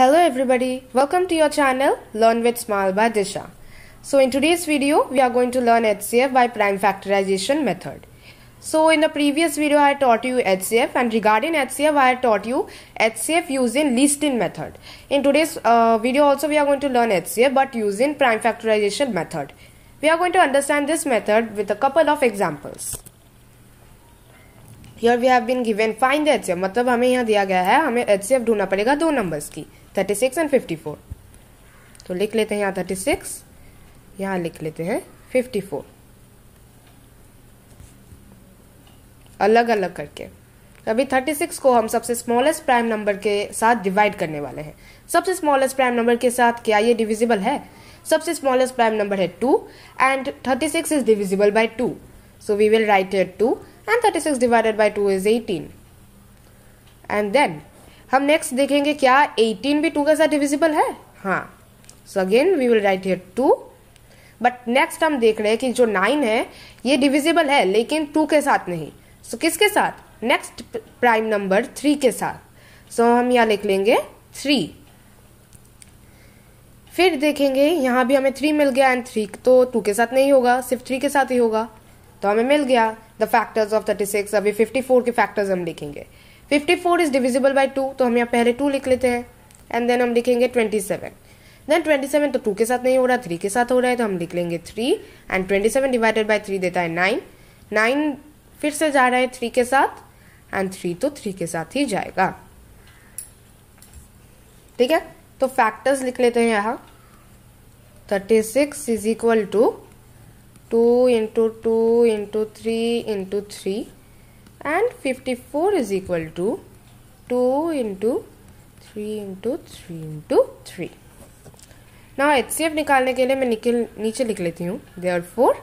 Hello everybody, welcome to your channel Learn with Smile by Disha. So in today's video, we are going to learn HCF by prime factorization method. So in the previous video, I taught you HCF and regarding HCF, I taught you HCF using least-in method. In today's uh, video also, we are going to learn HCF but using prime factorization method. We are going to understand this method with a couple of examples. Here we have been given find HCF. मतलब हमें यहाँ दिया गया है हमें HCF ढूंढना पड़ेगा दो numbers की thirty six and fifty four तो लिख लेते हैं यहाँ थर्टी सिक्स यहाँ लिख लेते हैं फिफ्टी फोर अलग अलग करके अभी सिक्स को हम सबसे स्मॉलेस्ट प्राइम नंबर के साथ डिवाइड करने वाले हैं सबसे स्मॉलेस्ट प्राइम नंबर के साथ क्या ये डिविजिबल है सबसे स्मॉलेस्ट प्राइम नंबर है two and thirty six is divisible by two so we will write it 2 and six divided by two is eighteen and then हम नेक्स्ट देखेंगे क्या 18 भी 2 के साथ डिविजिबल है हाँ so again we will write here 2 but next हम देख रहे हैं कि जो 9 है ये डिविजिबल है लेकिन 2 के साथ नहीं सो so, किसके साथ नेक्स्ट प्राइम नंबर 3 के साथ सो so, हम यहाँ लिख लेंगे 3 फिर देखेंगे यहाँ भी हमें थ्री मिल गया एंड थ्री तो टू के साथ नहीं होगा सिर्फ थ्री के साथ ही होगा तो हमें मिल गया the factors of thirty six अभी फिफ्टी फोर के फैक्टर्स हम लिखेंगे fifty four is divisible by two तो हम यहाँ पहले टू लिख लेते हैं एंड देन हम लिखेंगे twenty seven then twenty seven तो टू के साथ नहीं हो रहा थ्री के साथ हो रहा है तो हम लिख लेंगे three and twenty seven divided by three देता है नाइन नाइन फिर से जा रहा है थ्री के साथ एंड थ्री तो थ्री के साथ ही जाएगा ठीक है तो फैक्टर्स लिख लेते हैं यहाँ thirty six is equal to two into two into three into three and 54 is equal to 2 into 3 into 3 into 3. ना एच एफ निकालने के लिए मैं निकल नीचे लिख लेती हूँ देयर फोर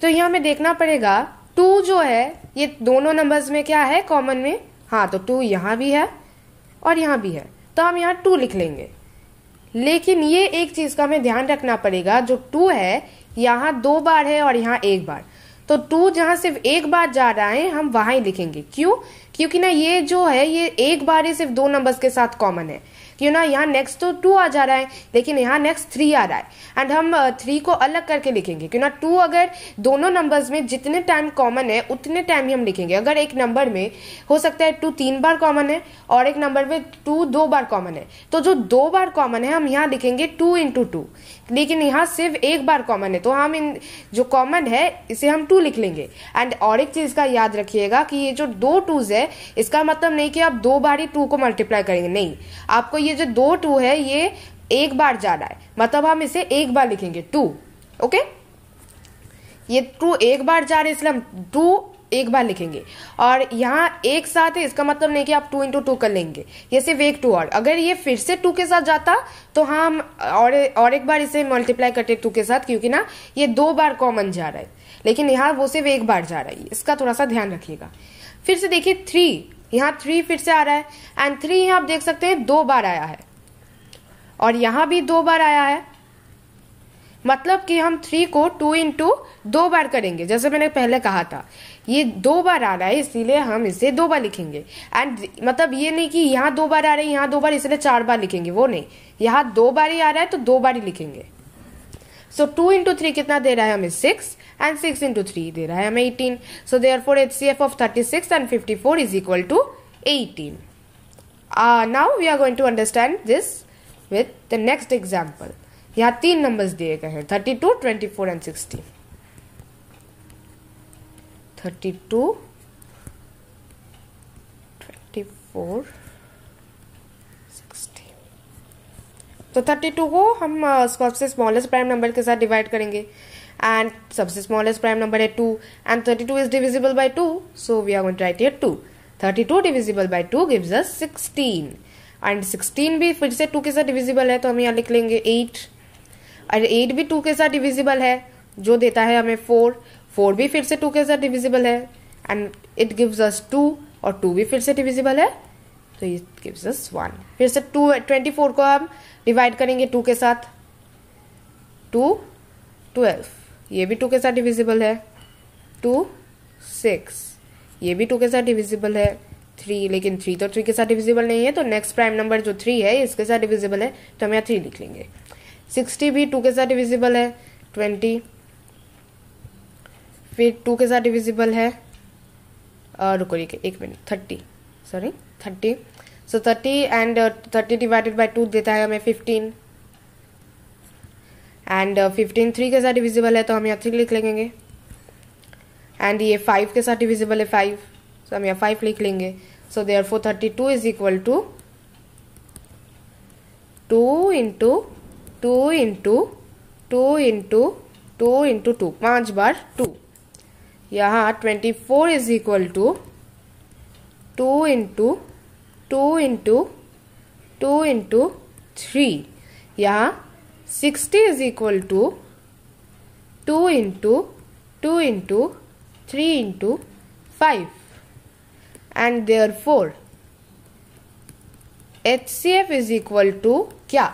तो यहाँ हमें देखना पड़ेगा टू जो है ये दोनों नंबर्स में क्या है कॉमन में हाँ तो टू यहाँ भी है और यहाँ भी है तो हम यहाँ टू लिख लेंगे लेकिन ये एक चीज़ का हमें ध्यान रखना पड़ेगा जो टू है यहाँ दो बार है और यहाँ एक बार तो टू जहाँ सिर्फ एक बार जा रहा है हम वहां ही लिखेंगे क्यों क्योंकि ना ये जो है ये एक बार ही सिर्फ दो नंबर्स के साथ कॉमन है क्यों ना यहाँ नेक्स्ट तो टू आ जा रहा है लेकिन यहाँ नेक्स्ट थ्री आ रहा है एंड हम थ्री को अलग करके लिखेंगे क्यों ना टू अगर दोनों नंबर्स में जितने टाइम कॉमन है उतने टाइम ही हम लिखेंगे अगर एक नंबर में हो सकता है टू तीन बार कॉमन है और एक नंबर में टू दो बार कॉमन है तो जो दो बार कॉमन है हम यहाँ लिखेंगे टू इंटू टू लेकिन यहाँ सिर्फ एक बार कॉमन है तो हम इन जो कॉमन है इसे हम टू लिख लेंगे एंड और एक चीज़ का याद रखिएगा कि ये जो दो टूज है इसका मतलब नहीं कि आप दो बार ही टू को मल्टीप्लाई करेंगे नहीं आपको ये जो दो टू है ये एक बार जा रहा है मतलब हम इसे एक बार लिखेंगे टू ओके ये टू एक बार जा रहे इसलिए हम टू एक बार लिखेंगे और यहाँ एक साथ है इसका मतलब नहीं कि आप टू इंटू टू कर लेंगे ये सिर्फ एक टू और अगर ये फिर से टू के साथ जाता तो हाँ, हम और और एक बार इसे मल्टीप्लाई करते टू के साथ क्योंकि ना ये दो बार कॉमन जा रहा है लेकिन यहाँ वो सिर्फ एक बार जा रहा है इसका थोड़ा सा ध्यान रखिएगा फिर से देखिए थ्री यहाँ थ्री फिर से आ रहा है एंड थ्री यहाँ आप देख सकते हैं दो बार आया है और यहाँ भी दो बार आया है मतलब कि हम थ्री को टू इंटू दो बार करेंगे जैसे मैंने पहले कहा था ये दो बार आ रहा है इसीलिए हम इसे दो बार लिखेंगे एंड मतलब ये नहीं कि यहाँ दो बार आ रहा है यहाँ दो बार इसलिए चार बार लिखेंगे वो नहीं यहाँ दो बार ही आ रहा है तो दो बार ही लिखेंगे सो टू इंटू थ्री कितना दे रहा है हमें six and six into three दे रहा है हमें eighteen so there four H C F of thirty six and fifty four is equal to eighteen now we are going to understand this with the next example यहाँ तीन numbers दिए गए हैं thirty two twenty four and sixteen thirty two twenty four तो thirty two को हम सबसे smallest prime number के साथ डिवाइड करेंगे एंड सबसे स्मॉलेस्ट प्राइम नंबर है two and thirty two is divisible by two so we are going to write two thirty two divisible by two gives us sixteen and sixteen भी फिर से to के साथ divisible है तो हम यहाँ लिख लेंगे एट एंड एट भी टू के साथ डिविजिबल है जो देता है हमें फोर फोर भी फिर से टू के साथ डिविजिबल है and it gives us two और टू भी फिर से डिविजिबल है तो ये गिव्स अस वन फिर से टू ट्वेंटी फोर को हम डिवाइड करेंगे टू के साथ टू ट्वेल्व ये भी टू के साथ डिविजिबल है टू सिक्स ये भी टू के साथ डिविजिबल है थ्री लेकिन थ्री तो थ्री के साथ डिविजिबल नहीं है तो नेक्स्ट प्राइम नंबर जो थ्री है इसके साथ डिविजिबल है तो हम यहाँ थ्री लिख लेंगे सिक्सटी भी टू के साथ डिविजिबल है ट्वेंटी फिर टू के साथ डिविजिबल है रुको एक minute thirty sorry thirty so thirty and thirty divided by two देता है हमें फिफ्टीन एंड फिफ्टीन थ्री के साथ डिविजिबल है तो हम यहाँ थ्री लिख लेंगे एंड ये फाइव के साथ डिविजिबल है फाइव सो so, हम यहाँ फाइव लिख लेंगे so they are four thirty two is equal to two into two into two into two into two पाँच बार टू यहाँ twenty four is equal to two into two into two into three या sixty is equal to two into two into three into five and there four H C F is equal to क्या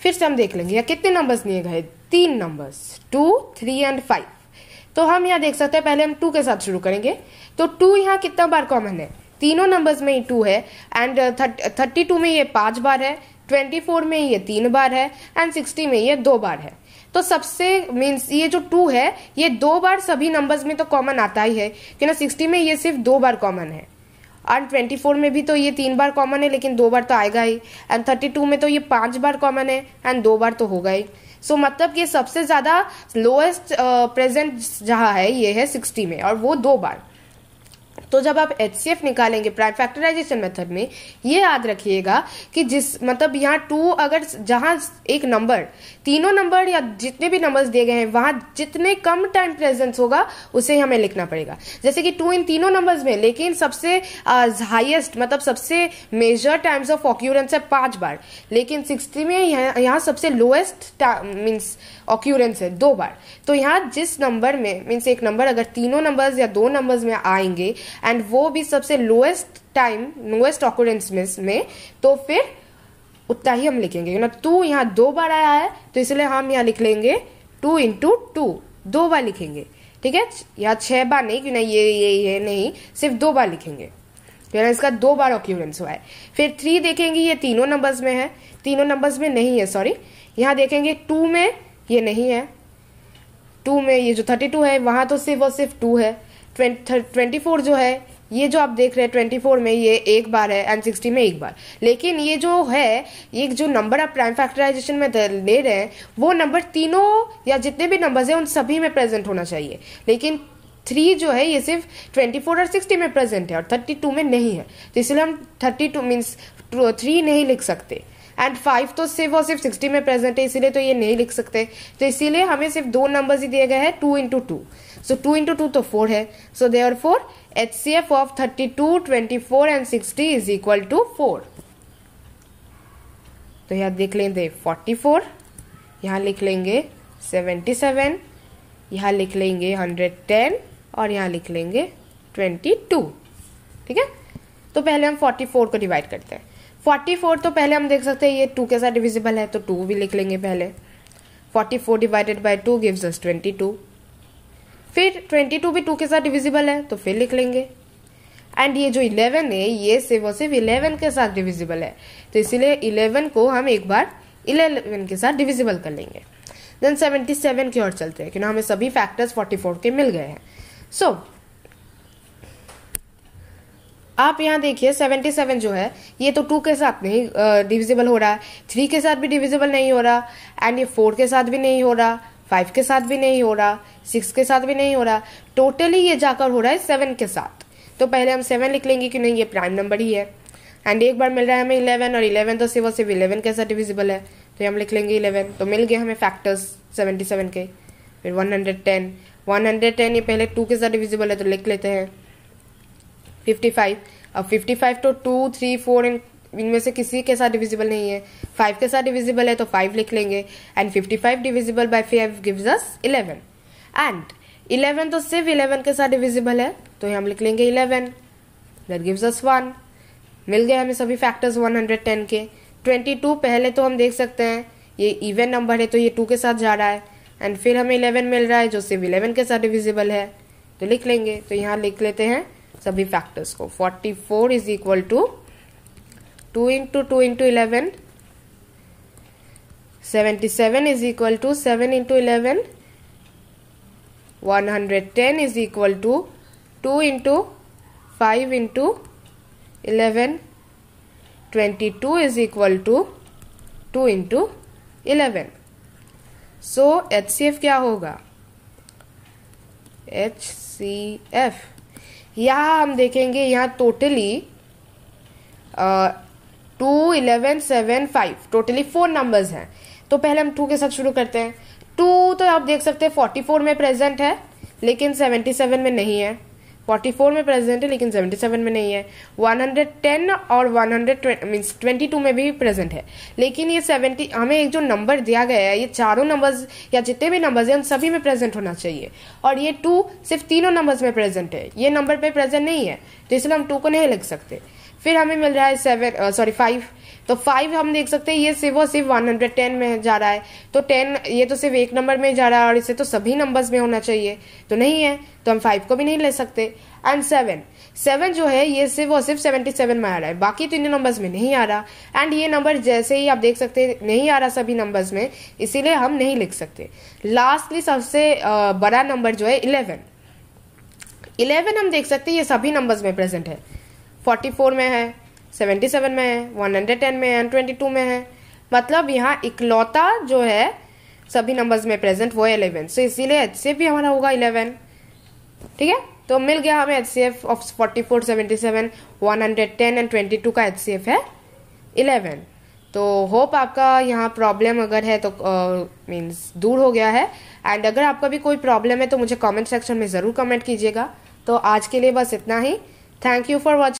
फिर से हम देख लेंगे यहाँ कितने numbers लिए गए तीन numbers two three and five तो हम यहां देख सकते हैं पहले हम टू के साथ शुरू करेंगे तो टू यहाँ कितना बार कॉमन है तीनों नंबर्स में ही टू है एंड थर्टी टू में ये पांच बार है ट्वेंटी फोर में ये तीन बार है एंड सिक्सटी में ये दो बार है तो सबसे मीन्स ये जो टू है ये दो बार सभी नंबर्स में तो कॉमन आता ही है कि ना सिक्सटी में ये सिर्फ दो बार कॉमन है एंड ट्वेंटी फोर में भी तो ये तीन बार कॉमन है लेकिन दो बार तो आएगा ही एंड थर्टी टू में तो ये पांच बार कॉमन है एंड दो बार तो होगा ही सो so, मतलब ये सबसे ज़्यादा लोएस्ट प्रेजेंट जहाँ है ये है सिक्सटी में और वो दो बार तो जब आप एच निकालेंगे फैक्टराइजेशन मेथड में ये याद रखिएगा कि जिस मतलब यहाँ टू अगर जहाँ एक नंबर तीनों नंबर या जितने भी नंबर्स दिए गए हैं वहाँ जितने कम टाइम प्रेजेंस होगा उसे हमें लिखना पड़ेगा जैसे कि टू इन तीनों नंबर्स में लेकिन सबसे हाईएस्ट मतलब सबसे मेजर टाइम्स ऑफ ऑक्यूरेंस है पांच बार लेकिन सिक्सटी में यहाँ यहाँ सबसे लोएस्ट मीन्स ऑक्यूरेंस है दो बार तो यहाँ जिस नंबर में मीन्स एक नंबर अगर तीनों नंबर्स या दो नंबर्स में आएंगे एंड वो भी सबसे लोएस्ट टाइम लोएस्ट ऑक्यूडेंस में में तो फिर उतना ही हम लिखेंगे ना टू यहाँ दो बार आया है तो इसलिए हम यहाँ लिख लेंगे टू इंटू टू दो बार लिखेंगे ठीक है या छह बार नहीं क्यों नहीं ये ये ये नहीं सिर्फ दो बार लिखेंगे तो यानी इसका दो बार ऑक्यूरेंस हुआ है फिर थ्री देखेंगे ये तीनों नंबर्स में है तीनों नंबर्स में नहीं है सॉरी यहाँ देखेंगे टू में ये नहीं है टू में ये जो थर्टी टू है वहां तो सिर्फ और सिर्फ टू है ट्वेंटी फोर जो है ये जो आप देख रहे हैं ट्वेंटी फोर में ये एक बार है एंड सिक्सटी में एक बार लेकिन ये जो है ये जो नंबर आप प्राइम फैक्टराइजेशन में ले रहे हैं वो नंबर तीनों या जितने भी नंबर्स हैं उन सभी में प्रेजेंट होना चाहिए लेकिन थ्री जो है ये सिर्फ ट्वेंटी फोर और सिक्सटी में प्रेजेंट है और थर्टी टू में नहीं है तो इसलिए हम थर्टी टू मीन्स थ्री नहीं लिख सकते एंड फाइव तो सिर्फ और सिर्फ सिक्सटी में प्रेजेंट है इसीलिए तो ये नहीं लिख सकते तो इसीलिए हमें सिर्फ दो नंबर्स ही दिए गए हैं two into two so two into two तो फोर है so there four H C F of thirty two twenty four and sixty is equal to four तो यहाँ देख लेंगे फोर्टी फोर यहाँ लिख लेंगे सेवेंटी सेवन यहाँ लिख लेंगे हंड्रेड टेन और यहाँ लिख लेंगे ट्वेंटी टू ठीक है तो पहले हम फोर्टी फोर को डिवाइड करते हैं फोर्टी फोर तो पहले हम देख सकते हैं ये टू के साथ डिविजिबल है तो टू भी लिख लेंगे पहले forty four divided by two gives twenty two फिर 22 भी 2 के साथ डिविजिबल है तो फिर लिख लेंगे एंड ये जो 11 है ये सिर्फ और सिर्फ इलेवन के साथ डिविजिबल है तो इसीलिए 11 को हम एक बार 11 के साथ डिविजिबल कर लेंगे देन 77 की ओर चलते हैं क्योंकि हमें सभी फैक्टर्स 44 के मिल गए हैं सो so, आप यहाँ देखिए 77 जो है ये तो टू के साथ नहीं डिविजिबल uh, हो रहा है थ्री के साथ भी डिविजिबल नहीं हो रहा एंड ये फोर के साथ भी नहीं हो रहा फाइव के साथ भी नहीं हो रहा सिक्स के साथ भी नहीं हो रहा टोटली ये जाकर हो रहा है सेवन के साथ तो पहले हम सेवन लिख लेंगे कि नहीं ये प्राइम नंबर ही है एंड एक बार मिल रहा है हमें इलेवन और इलेवन तो सिर्फ सिर्फ इलेवन के साथ डिविजिबल है तो हम लिख लेंगे इलेवन तो मिल गए हमें फैक्टर्स सेवेंटी सेवन के फिर one hundred ten one hundred ten ये पहले टू के साथ डिविजिबल है तो लिख लेते हैं फिफ्टी फाइव अब फिफ्टी फाइव तो टू थ्री फोर एंड इनमें से किसी के साथ डिविजिबल नहीं है फाइव के साथ डिविजिबल है तो फाइव लिख लेंगे and fifty five divisible by five gives us eleven and eleven तो सिर्फ इलेवन के साथ डिविजिबल है तो हम लिख लेंगे eleven that gives us one मिल गए हमें सभी फैक्टर्स वन हंड्रेड टेन के ट्वेंटी टू पहले तो हम देख सकते हैं ये इवन नंबर है तो ये टू के साथ जा रहा है एंड फिर हमें इलेवन मिल रहा है जो सिर्फ इलेवन के साथ डिविजिबल है तो लिख लेंगे तो यहाँ लिख लेते हैं सभी फैक्टर्स को forty four is equal to 2 into 2 into 11 77 is equal to 7 into 11 110 is equal to 2 into 5 into 11 22 is equal to 2 into 11 so H C F क्या होगा एच सी एफ यहाँ हम देखेंगे यहाँ totally two eleven seven five totally four numbers हैं तो पहले हम टू के साथ शुरू करते हैं टू तो आप देख सकते हैं फोर्टी फोर में प्रेजेंट है लेकिन सेवेंटी सेवन में नहीं है फोर्टी फोर में प्रेजेंट है लेकिन सेवेंटी सेवन में नहीं है वन हंड्रेड टेन और one hundred means twenty two में भी प्रेजेंट है लेकिन ये सेवेंटी हमें एक जो नंबर दिया गया है ये चारों नंबर्स या जितने भी नंबर्स हैं उन सभी में प्रेजेंट होना चाहिए और ये टू सिर्फ तीनों नंबर्स में प्रेजेंट है ये नंबर पे प्रेजेंट नहीं है तो इसलिए हम टू को नहीं लिख सकते फिर हमें मिल रहा है सेवन सॉरी फाइव तो फाइव हम देख सकते हैं ये सिर्फ और सिर्फ वन हंड्रेड टेन में जा रहा है तो टेन ये तो सिर्फ एक नंबर में जा रहा है और इसे तो सभी नंबर्स में होना चाहिए तो नहीं है तो हम फाइव को भी नहीं ले सकते एंड सेवन सेवन जो है ये सिर्फ और सिर्फ सेवेंटी सेवन में आ रहा है बाकी तीन तो नंबर्स में नहीं आ रहा एंड ये नंबर जैसे ही आप देख सकते हैं नहीं आ रहा सभी नंबर्स में इसीलिए हम नहीं लिख सकते लास्टली सबसे uh, बड़ा नंबर जो है इलेवन इलेवन हम देख सकते हैं ये सभी नंबर्स में प्रेजेंट है फोर्टी फोर में है सेवेंटी सेवन में है वन हंड्रेड टेन में है ट्वेंटी टू में है मतलब यहाँ इकलौता जो है सभी नंबर्स में प्रेजेंट वो है इलेवन सो इसीलिए एच सी एफ भी हमारा होगा इलेवन ठीक है तो मिल गया हमें H C F of forty four seventy seven one hundred ten and twenty two का एच सी एफ है इलेवन तो होप आपका यहाँ प्रॉब्लम अगर है तो मीन्स uh, दूर हो गया है एंड अगर आपका भी कोई प्रॉब्लम है तो मुझे कमेंट सेक्शन में ज़रूर कमेंट कीजिएगा तो आज के लिए बस इतना ही थैंक यू फॉर वॉचिंग